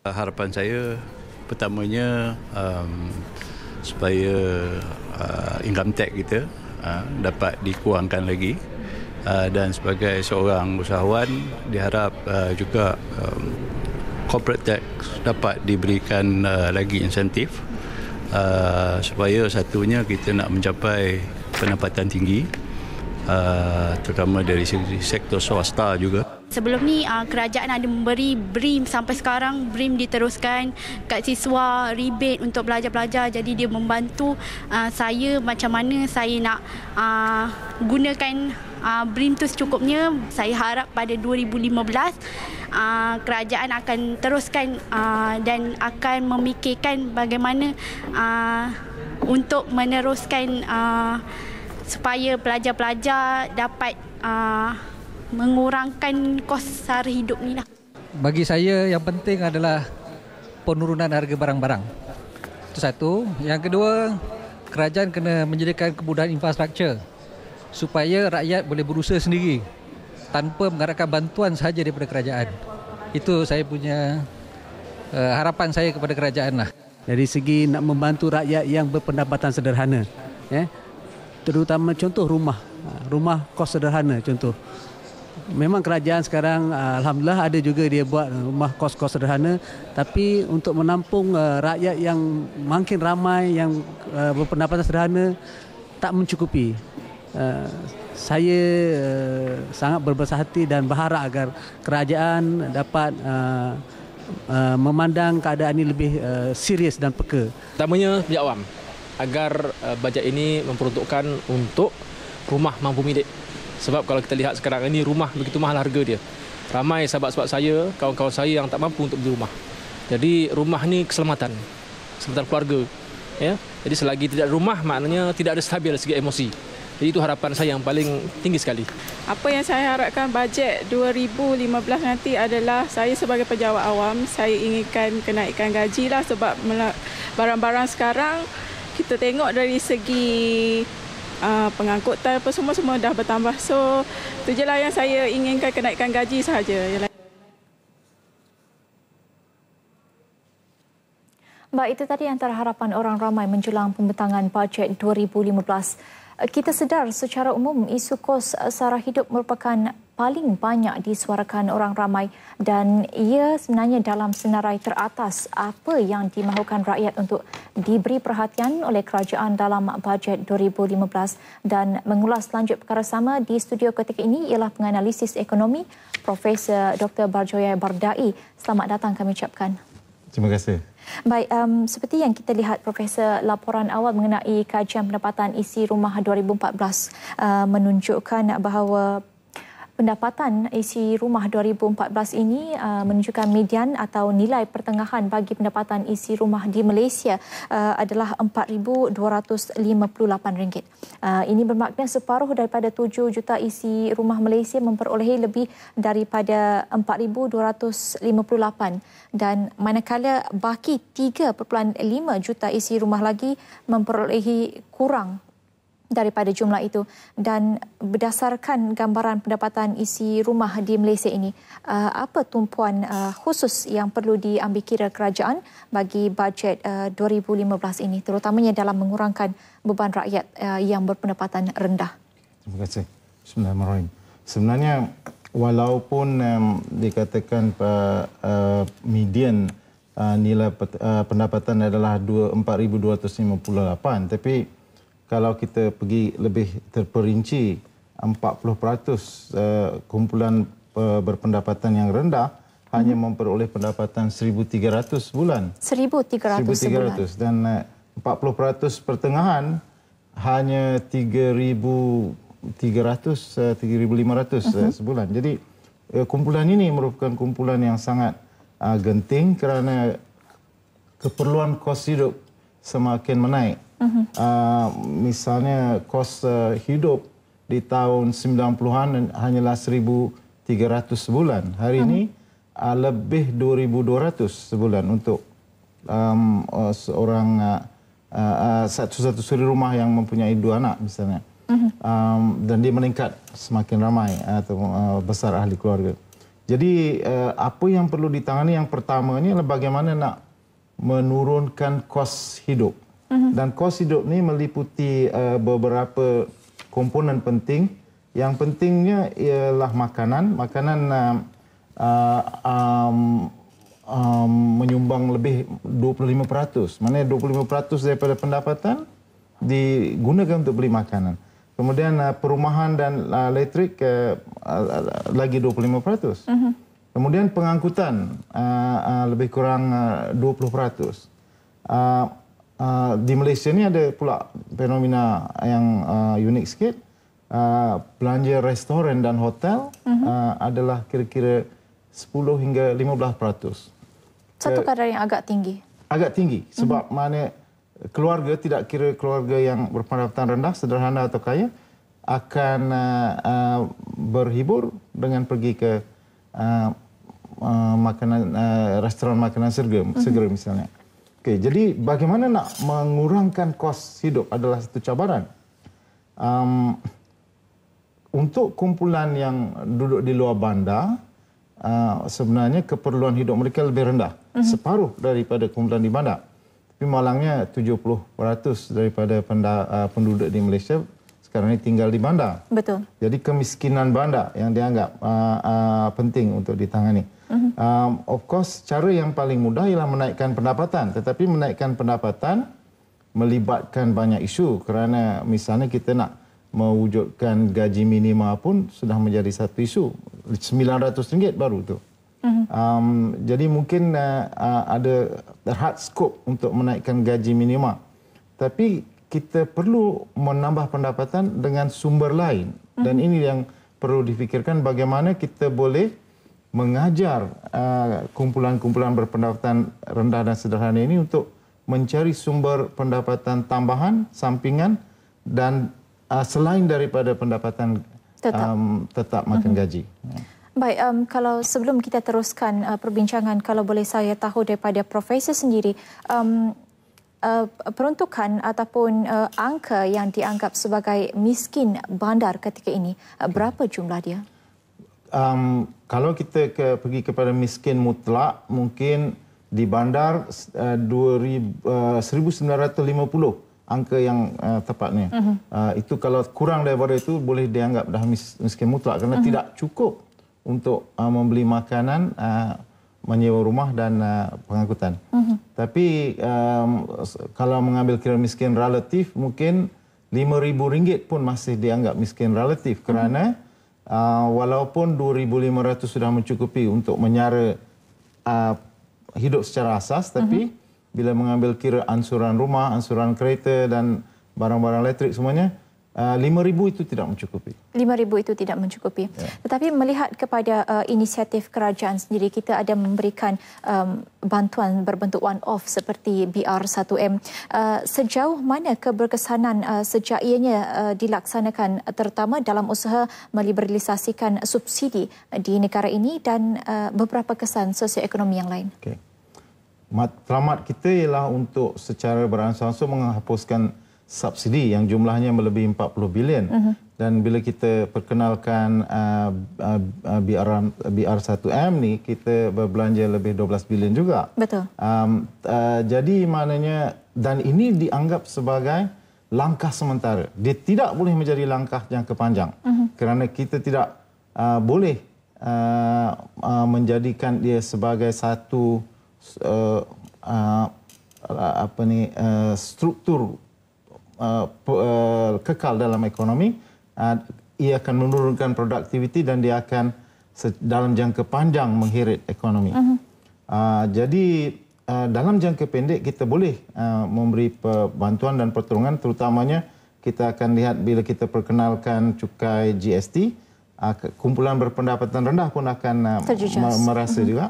Eh, harapan saya pertamanya um, supaya uh, income tax kita uh, dapat dikurangkan lagi uh, dan sebagai seorang usahawan diharap uh, juga um, corporate tax dapat diberikan uh, lagi insentif uh, supaya satunya kita nak mencapai pendapatan tinggi uh, terutama dari sektor swasta juga. Sebelum ni ah, kerajaan ada memberi BRIM sampai sekarang BRIM diteruskan kat siswa rebate untuk belajar-belajar jadi dia membantu ah, saya macam mana saya nak ah, gunakan uh, BRIM tu secukupnya saya harap pada 2015 kerajaan akan teruskan dan akan memikirkan bagaimana untuk meneruskan supaya pelajar-pelajar dapat mengurangkan kos sehari hidup ni lah. Bagi saya yang penting adalah penurunan harga barang-barang. Itu satu. Yang kedua, kerajaan kena menjadikan kemudahan infrastruktur supaya rakyat boleh berusaha sendiri tanpa mengharapkan bantuan sahaja daripada kerajaan. Itu saya punya uh, harapan saya kepada kerajaan lah. Dari segi nak membantu rakyat yang berpendapatan sederhana, ya. Terutama contoh rumah, rumah kos sederhana contoh memang kerajaan sekarang ah, alhamdulillah ada juga dia buat ah, rumah kos-kos sederhana tapi untuk menampung ah, rakyat yang makin ramai yang berpendapatan sederhana tak mencukupi saya sangat berbesar hati dan berharap agar kerajaan dapat memandang keadaan ini lebih serius dan peka. Pertamanya pihak awam agar uh, bajet ini memperuntukkan untuk rumah mampu milik sebab kalau kita lihat sekarang ini rumah begitu mahal harga dia. Ramai sahabat-sahabat saya, kawan-kawan saya yang tak mampu untuk beli rumah. Jadi rumah ni keselamatan. Keselamatan keluarga. Ya. Jadi selagi tidak ada rumah maknanya tidak ada stabil segi emosi. Jadi itu harapan saya yang paling tinggi sekali. Apa yang saya harapkan bajet 2015 nanti adalah saya sebagai pejabat awam, saya inginkan kenaikan gaji lah sebab barang-barang sekarang kita tengok dari segi Ah, pengangkutan apa semua semua dah bertambah. So tu je lah yang saya inginkan kenaikan gaji sahaja. Baik, itu tadi antara harapan orang ramai menjelang pembentangan bajet 2015 kita sedar secara umum isu kos eh, sara hidup merupakan paling banyak disuarakan orang ramai dan ia sebenarnya dalam senarai teratas apa yang dimahukan rakyat untuk diberi perhatian oleh kerajaan dalam bajet 2015 dan mengulas lanjut perkara sama di studio ketika ini ialah penganalisis ekonomi Profesor Dr. Barjoya Bardai. Selamat datang kami ucapkan. Terima kasih. Baik, um, seperti yang kita lihat Profesor laporan awal mengenai kajian pendapatan isi rumah 2014 uh, eh, menunjukkan bahawa pendapatan isi rumah 2014 ini uh, menunjukkan median atau nilai pertengahan bagi pendapatan isi rumah di Malaysia uh, adalah RM4,258. Uh, ini bermakna separuh daripada 7 juta isi rumah Malaysia memperolehi lebih daripada RM4,258 dan manakala baki 3.5 juta isi rumah lagi memperolehi kurang daripada jumlah itu dan berdasarkan gambaran pendapatan isi rumah di Malaysia ini uh, apa tumpuan uh, khusus yang perlu diambil kira kerajaan bagi bajet 2015 uh, ini terutamanya dalam mengurangkan beban rakyat yang berpendapatan rendah. Terima kasih. Bismillahirrahmanirrahim. Sebenarnya walaupun um, dikatakan uh, median uh, nilai pendapatan adalah 4258 tapi kalau kita pergi lebih terperinci 40% uh, eh, kumpulan eh, berpendapatan yang rendah hanya mhm. memperoleh pendapatan 1300 sebulan 1300 1,300 dan eh, uh, 40% pertengahan hanya 3300 3500 mm sebulan jadi kumpulan ini merupakan kumpulan yang sangat genting kerana keperluan kos hidup semakin menaik Mm-hmm. Uh, misalnya kos uh, hidup di tahun 90-an hanyalah 1300 sebulan. Hari mm-hmm. ini uh, lebih 2200 sebulan untuk um, uh, seorang uh, uh, satu-satu suri rumah yang mempunyai dua anak misalnya. Mm-hmm. Um, dan dia meningkat semakin ramai atau uh, besar ahli keluarga. Jadi uh, apa yang perlu ditangani yang pertama ini adalah bagaimana nak menurunkan kos hidup. Mhm. Dan kos hidup ni meliputi uh, beberapa komponen penting. Yang pentingnya ialah makanan. Makanan uh, uh, um, um, menyumbang lebih 25%. Mana 25% daripada pendapatan digunakan untuk beli makanan. Kemudian uh, perumahan dan uh, elektrik uh, uh, lagi 25%. Uh -huh. Kemudian pengangkutan uh, uh, lebih kurang uh, 20%. Uh, uh, di Malaysia ni ada pula fenomena yang uh, unik sikit. Uh, belanja restoran dan hotel uh-huh. uh, adalah kira-kira 10 hingga 15 peratus. Satu kadar yang agak tinggi. Agak tinggi mhm. sebab uh-huh. mana keluarga tidak kira keluarga yang berpendapatan rendah, sederhana atau kaya akan uh, uh, berhibur dengan pergi ke uh, uh, makanan uh, restoran makanan serga, uh-huh. segera misalnya. Okay, jadi bagaimana nak mengurangkan kos hidup adalah satu cabaran. Um, untuk kumpulan yang duduk di luar bandar, uh, sebenarnya keperluan hidup mereka lebih rendah. Mm-hmm. Separuh daripada kumpulan di bandar. Tapi malangnya 70% daripada penda, uh, penduduk di Malaysia sekarang ini tinggal di bandar. Betul. Jadi kemiskinan bandar yang dianggap uh, uh, penting untuk ditangani. Uh mm-hmm. -huh. um, of course, cara yang paling mudah ialah menaikkan pendapatan. Tetapi menaikkan pendapatan melibatkan banyak isu kerana misalnya kita nak mewujudkan gaji minima pun sudah menjadi satu isu. RM900 baru itu. Uh mm-hmm. -huh. um, jadi mungkin uh, uh, ada hard scope untuk menaikkan gaji minima. Tapi kita perlu menambah pendapatan dengan sumber lain. Uh -huh. Dan mm-hmm. ini yang perlu difikirkan bagaimana kita boleh mengajar uh, kumpulan-kumpulan uh, berpendapatan rendah dan sederhana ini untuk mencari sumber pendapatan tambahan, sampingan dan uh, selain daripada pendapatan tetap, um, tetap makan uh-huh. gaji. Baik, um, kalau sebelum kita teruskan uh, perbincangan, kalau boleh saya tahu daripada profesor sendiri, um, uh, peruntukan ataupun uh, angka yang dianggap sebagai miskin bandar ketika ini, uh, berapa jumlah dia? um, kalau kita ke, pergi kepada miskin mutlak, mungkin di bandar uh, 2000, uh, 1950 angka yang uh, tepatnya. Uh-huh. Uh, itu kalau kurang daripada itu boleh dianggap dah mis, miskin mutlak kerana uh-huh. tidak cukup untuk uh, membeli makanan, uh, menyewa rumah dan uh, pengangkutan. Uh-huh. Tapi um, kalau mengambil kira miskin relatif, mungkin RM5,000 pun masih dianggap miskin relatif kerana... Uh-huh uh, walaupun 2,500 sudah mencukupi untuk menyara uh, hidup secara asas, mhm. tapi mm-hmm. bila mengambil kira ansuran rumah, ansuran kereta dan barang-barang elektrik semuanya, Ah, RM5,000 itu tidak mencukupi. RM5,000 itu tidak mencukupi. Ya. Tetapi melihat kepada uh, inisiatif kerajaan sendiri, kita ada memberikan um, bantuan berbentuk one-off seperti BR1M. Uh, sejauh mana keberkesanan uh, sejak ianya uh, dilaksanakan terutama dalam usaha meliberalisasikan subsidi di negara ini dan uh, beberapa kesan sosioekonomi yang lain? Okay. Matlamat kita ialah untuk secara beransur-ansur menghapuskan subsidi yang jumlahnya melebihi 40 bilion. Uh mhm. -huh. Dan bila kita perkenalkan uh, uh, uh BR, BR1M ni, kita berbelanja lebih 12 bilion juga. Betul. Um, uh, jadi maknanya, dan ini dianggap sebagai langkah sementara. Dia tidak boleh menjadi langkah yang kepanjang Uh mhm. -huh. Kerana kita tidak uh, boleh uh, uh, menjadikan dia sebagai satu uh, uh, apa ni, uh, struktur Uh, uh, kekal dalam ekonomi, uh, ia akan menurunkan produktiviti dan dia akan dalam jangka panjang menghirit ekonomi. Uh mhm. -huh. uh, jadi uh, dalam jangka pendek kita boleh uh, memberi bantuan dan pertolongan terutamanya kita akan lihat bila kita perkenalkan cukai GST, uh, kumpulan berpendapatan rendah pun akan uh, merasa uh mhm. -huh. juga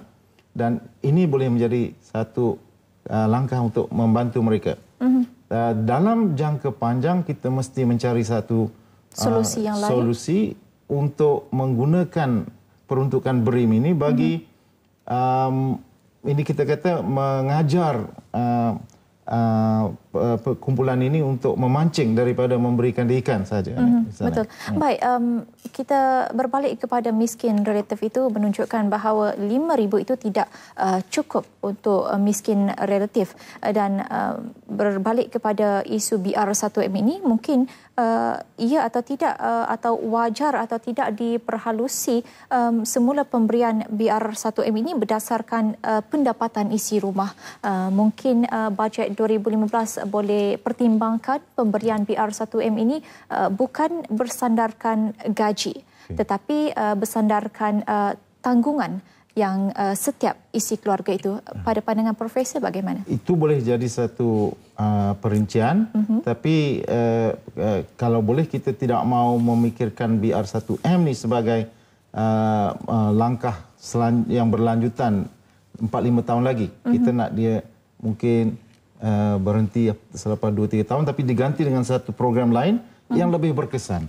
dan ini boleh menjadi satu uh, langkah untuk membantu mereka. Uh mhm. -huh. Eh, dalam jangka panjang kita mesti mencari satu eh, solusi uh, yang lain solusi untuk menggunakan peruntukan BRIM ini bagi mm-hmm. um, ini kita kata mengajar uh, uh, Eh, kumpulan ini untuk memancing daripada memberikan ikan saja. Mm-hmm. Betul. Ya. Baik, um, kita berbalik kepada miskin relatif itu menunjukkan bahawa 5000 itu tidak uh, cukup untuk uh, miskin relatif dan uh, berbalik kepada isu BR1M ini mungkin uh, ia atau tidak uh, atau wajar atau tidak diperhalusi um, semula pemberian BR1M ini berdasarkan uh, pendapatan isi rumah. Uh, mungkin uh, bajet 2015 Uh, boleh pertimbangkan pemberian BR1M ini uh, bukan bersandarkan gaji tetapi uh, bersandarkan uh, tanggungan yang uh, setiap isi keluarga itu pada pandangan profesor bagaimana? Itu boleh jadi satu uh, perincian uh mhm. -huh. tapi uh, uh, kalau boleh kita tidak mau memikirkan BR1M ni sebagai uh, uh, langkah yang berlanjutan 4-5 tahun lagi. Uh -huh. Kita mhm. nak dia mungkin Eh, berhenti selepas 2 3 tahun tapi diganti dengan satu program lain hmm. yang lebih berkesan.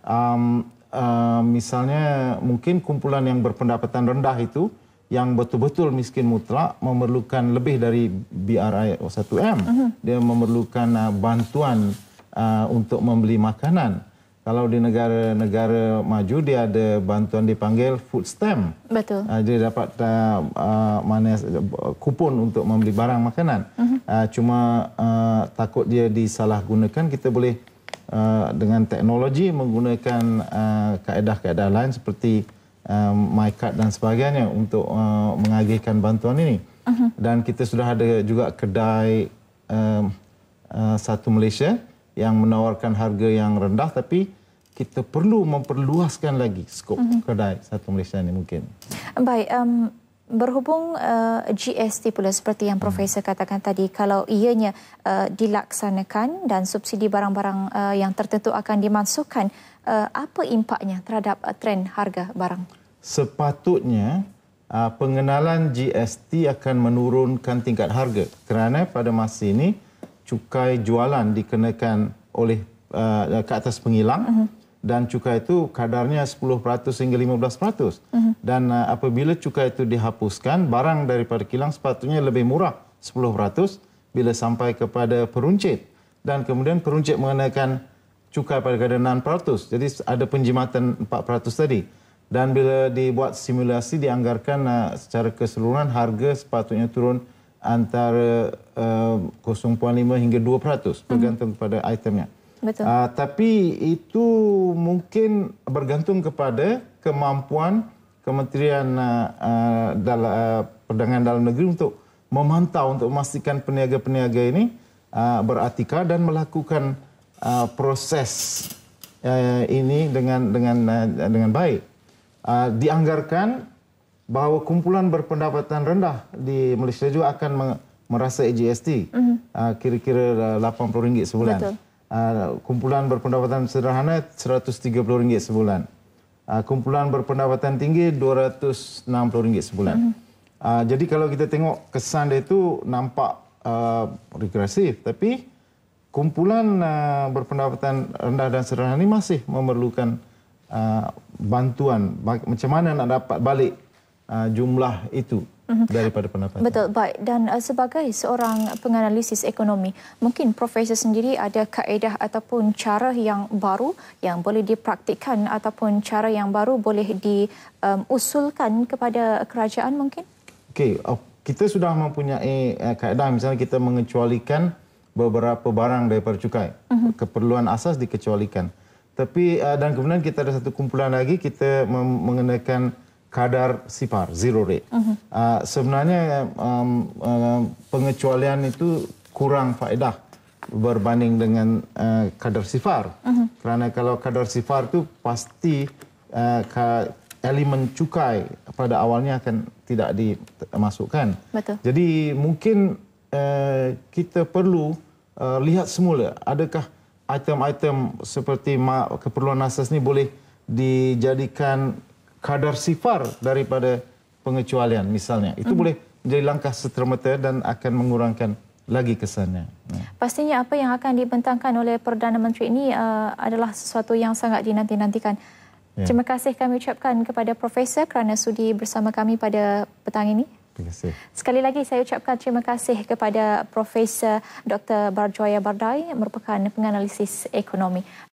Um, uh, misalnya mungkin kumpulan yang berpendapatan rendah itu yang betul-betul miskin mutlak memerlukan lebih dari BRI 1M. Uh-huh. Hmm. Dia memerlukan uh, bantuan uh, untuk membeli makanan. Kalau di negara-negara maju dia ada bantuan dipanggil food stamp. Betul. Uh, dia dapat uh, uh, mana uh, kupon untuk membeli barang makanan. Uh-huh. Ah, cuma uh, takut dia disalahgunakan kita boleh uh, dengan teknologi menggunakan kaedah-kaedah uh, lain seperti uh, MyCard dan sebagainya untuk uh, mengagihkan bantuan ini uh -huh. dan kita sudah ada juga kedai uh, uh, satu Malaysia yang menawarkan harga yang rendah tapi kita perlu memperluaskan lagi skop uh mhm. -huh. kedai satu Malaysia ini mungkin baik um berhubung uh, eh, GST pula seperti yang Profesor katakan tadi, kalau ianya uh, dilaksanakan dan subsidi barang-barang uh, yang tertentu akan dimasukkan, uh, apa impaknya terhadap uh, trend harga barang? Sepatutnya uh, pengenalan GST akan menurunkan tingkat harga kerana pada masa ini cukai jualan dikenakan oleh uh, ke atas pengilang uh mhm. -huh dan cukai itu kadarnya 10% hingga 15%. Mm -hmm. Dan uh, apabila cukai itu dihapuskan, barang daripada kilang sepatutnya lebih murah 10% bila sampai kepada peruncit. Dan kemudian peruncit mengenakan cukai pada kadar 6%. Jadi ada penjimatan 4% tadi. Dan bila dibuat simulasi, dianggarkan uh, secara keseluruhan harga sepatutnya turun antara uh, 0.5 hingga 2% mhm. bergantung mm -hmm. kepada itemnya. Betul. Uh, tapi itu mungkin bergantung kepada kemampuan Kementerian uh, ah, uh, ah, dalam, uh, Perdagangan Dalam Negeri untuk memantau untuk memastikan peniaga-peniaga ini uh, beratika dan melakukan uh, proses uh, ini dengan dengan uh, dengan baik. Uh, dianggarkan bahawa kumpulan berpendapatan rendah di Malaysia juga akan merasa EJST mm-hmm. uh, kira-kira RM80 sebulan. Betul uh, kumpulan berpendapatan sederhana RM130 sebulan. Uh, kumpulan berpendapatan tinggi RM260 sebulan. Mm. Uh, jadi kalau kita tengok kesan dia itu nampak uh, regresif tapi kumpulan uh, berpendapatan rendah dan sederhana ini masih memerlukan uh, bantuan macam mana nak dapat balik Uh, jumlah itu mhm. daripada pendapatan. Betul, baik. Dan uh, sebagai seorang penganalisis ekonomi, mungkin profesor sendiri ada kaedah ataupun cara yang baru yang boleh dipraktikkan ataupun cara yang baru boleh diusulkan um, kepada kerajaan mungkin? Okey, oh, kita sudah mempunyai uh, kaedah misalnya kita mengecualikan beberapa barang daripada cukai. Uh mhm. -huh. Keperluan asas dikecualikan. Tapi uh, dan kemudian kita ada satu kumpulan lagi kita mengenakan kadar sipar zero rate. Uh-huh. Uh, sebenarnya um, uh, pengecualian itu kurang faedah berbanding dengan uh, kadar sifar. Uh-huh. Mhm. Kerana kalau kadar sifar itu pasti uh, elemen cukai pada awalnya akan tidak dimasukkan. Betul. Jadi mungkin uh, kita perlu uh, lihat semula adakah item-item seperti keperluan asas ini boleh dijadikan kadar sifar daripada pengecualian misalnya. Itu hmm. boleh menjadi langkah setermata dan akan mengurangkan lagi kesannya. Ya. Pastinya apa yang akan dibentangkan oleh Perdana Menteri ini uh, adalah sesuatu yang sangat dinanti-nantikan. Ya. Terima kasih kami ucapkan kepada Profesor kerana sudi bersama kami pada petang ini. Sekali lagi saya ucapkan terima kasih kepada Profesor Dr. Barjoya Bardai merupakan penganalisis ekonomi.